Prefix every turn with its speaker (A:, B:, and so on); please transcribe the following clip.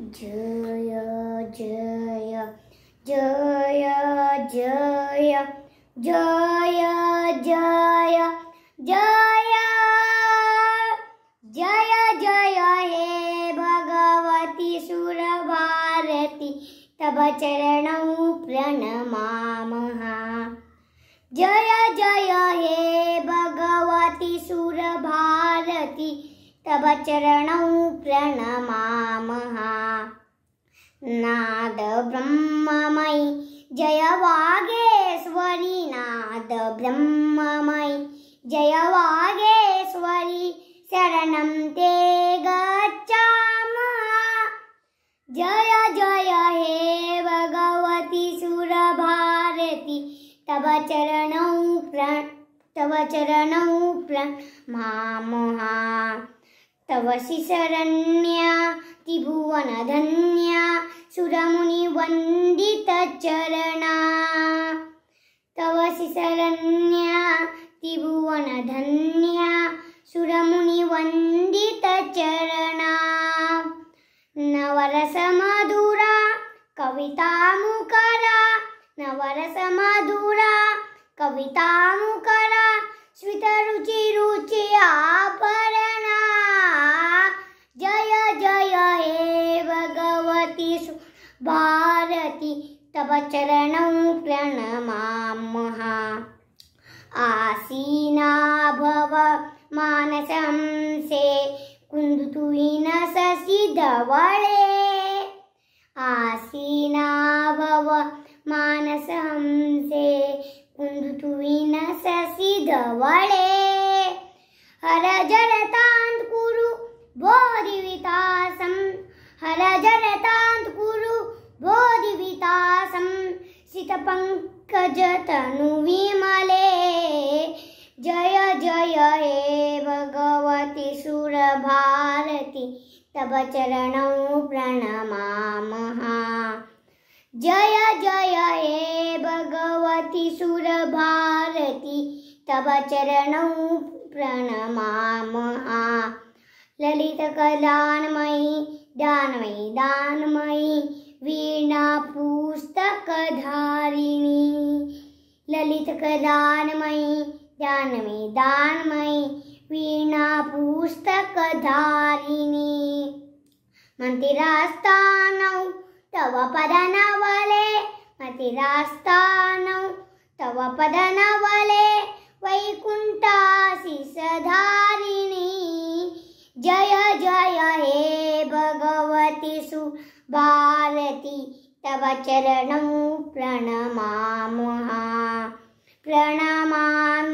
A: जया जया जया जय जय हे भगवती सुरभारती तव चरणौ प्रणमामः जय जय हे भगवती सुरभारती तव चरणौ प्रणमा नाद ब्रह्ममयी जय वागेश्वरी नाद ब्रह्ममयी जय वागेश्वरी शरण ते गच्छामः जय जय हे भगवती सुरभारती तव चरणौ प्र तव चरणौ प्रण मा तवसि शरण्या त्रिभुवनधन्या सुरमुनि वन्दितचरणा तव शि शरण्या त्रिभुवनधन्या सुरमुनिवन्दितचरणा नवरसमधुरा कवितामुकरा नवरसमधुरा कवितामुकरा स्वितरुचिरुचि अपरा भारति तव चरणौ प्रणमामः आसीना भव मानसं से कुन्दुतुयिन ससिधवळे आसीना भव मानसं से कुन्दुतुयिन ससिधवळे विमले जय जय हे भगवति सुरभारति तव चरणौ प्रणमामः जय जय हे भारती तब चरण प्रणमा प्रणमामः ललितकलान्मयि दानमयि दानमयी వీణా పుస్తకధారిణి లలిత లలితకదానమయి ధ్యానమే దానమై వీణా పుస్తకధారిణి మంతిరాస్థానం తవ పదనవలే మతిరాస్థానం తవ పదనవలే వైకుంఠాశిష तव चरणं प्रणमामः प्रणमामि